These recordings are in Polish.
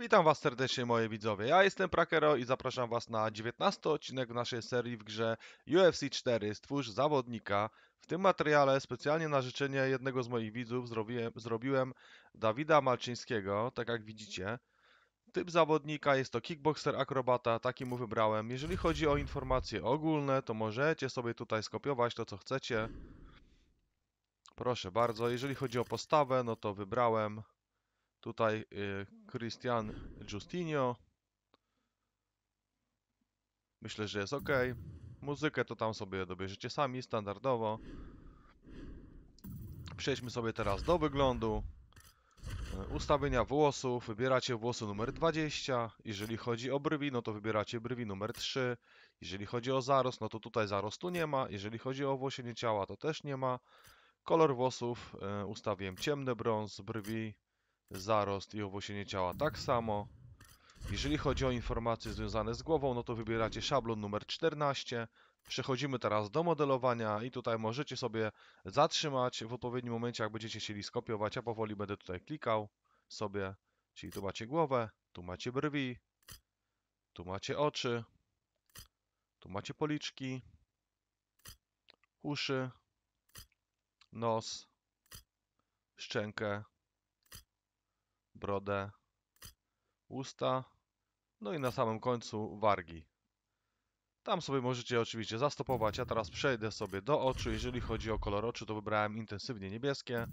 Witam Was serdecznie moi widzowie, ja jestem Prakero i zapraszam Was na 19 odcinek naszej serii w grze UFC 4 Stwórz Zawodnika. W tym materiale specjalnie na życzenie jednego z moich widzów zrobiłem, zrobiłem Dawida Malczyńskiego, tak jak widzicie. Typ zawodnika jest to kickboxer akrobata, taki mu wybrałem. Jeżeli chodzi o informacje ogólne, to możecie sobie tutaj skopiować to co chcecie. Proszę bardzo, jeżeli chodzi o postawę, no to wybrałem Tutaj y, Christian Justinio. Myślę, że jest ok. Muzykę to tam sobie dobierzecie sami, standardowo. Przejdźmy sobie teraz do wyglądu. E, ustawienia włosów. Wybieracie włosy numer 20. Jeżeli chodzi o brwi, no to wybieracie brwi numer 3. Jeżeli chodzi o zarost, no to tutaj zarostu nie ma. Jeżeli chodzi o włosienie ciała, to też nie ma. Kolor włosów e, ustawiłem ciemny brąz, brwi zarost i nie ciała tak samo. Jeżeli chodzi o informacje związane z głową, no to wybieracie szablon numer 14. Przechodzimy teraz do modelowania i tutaj możecie sobie zatrzymać w odpowiednim momencie, jak będziecie chcieli skopiować. Ja powoli będę tutaj klikał sobie, czyli tu macie głowę, tu macie brwi, tu macie oczy, tu macie policzki, uszy, nos, szczękę, brodę, usta, no i na samym końcu wargi. Tam sobie możecie oczywiście zastopować. Ja teraz przejdę sobie do oczu. Jeżeli chodzi o kolor oczu, to wybrałem intensywnie niebieskie.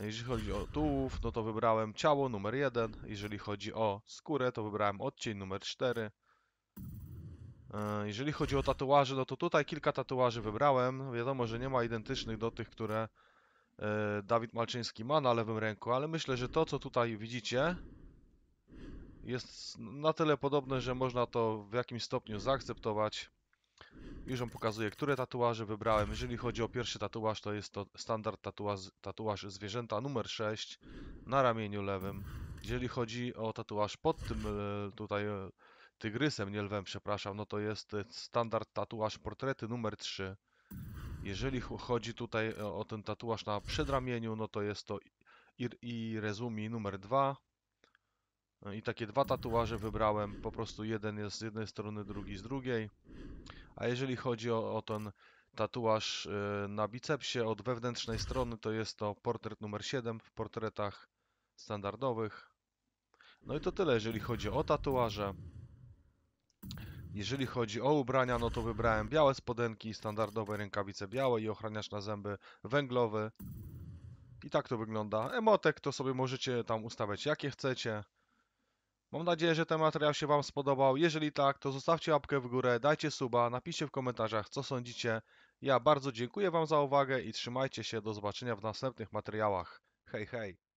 Jeżeli chodzi o tułów, no to wybrałem ciało numer 1. Jeżeli chodzi o skórę, to wybrałem odcień numer 4. E, jeżeli chodzi o tatuaże, no to tutaj kilka tatuaży wybrałem. Wiadomo, że nie ma identycznych do tych, które E, Dawid Malczyński ma na lewym ręku, ale myślę, że to, co tutaj widzicie, jest na tyle podobne, że można to w jakimś stopniu zaakceptować. Już on pokazuje, które tatuaże wybrałem. Jeżeli chodzi o pierwszy tatuaż, to jest to standard tatuaż, tatuaż zwierzęta numer 6 na ramieniu lewym. Jeżeli chodzi o tatuaż pod tym e, tutaj e, tygrysem, nie lwem, przepraszam, no to jest standard tatuaż portrety numer 3. Jeżeli chodzi tutaj e, o, ten tatuaż na przedramieniu, no to jest to i, i Rezumi numer dwa. E, I takie dwa tatuaże wybrałem, po prostu jeden jest z jednej strony, drugi z drugiej. A jeżeli chodzi o, o ten tatuaż e, na bicepsie od wewnętrznej strony, to jest to portret numer 7 w portretach standardowych. No i to tyle, jeżeli chodzi o tatuaże. Jeżeli chodzi o ubrania, no to wybrałem białe spodenki, standardowe rękawice białe i ochraniacz na zęby węglowy. I tak to wygląda. Emotek to sobie możecie tam ustawiać jakie chcecie. Mam nadzieję, że ten materiał się Wam spodobał. Jeżeli tak, to zostawcie łapkę w górę, dajcie suba, napiszcie w komentarzach co sądzicie. Ja bardzo dziękuję Wam za uwagę i trzymajcie się. Do zobaczenia w następnych materiałach. Hej, hej!